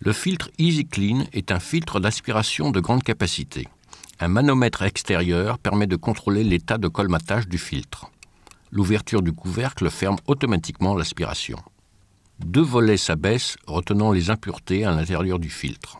Le filtre EasyClean est un filtre d'aspiration de grande capacité. Un manomètre extérieur permet de contrôler l'état de colmatage du filtre. L'ouverture du couvercle ferme automatiquement l'aspiration. Deux volets s'abaissent, retenant les impuretés à l'intérieur du filtre.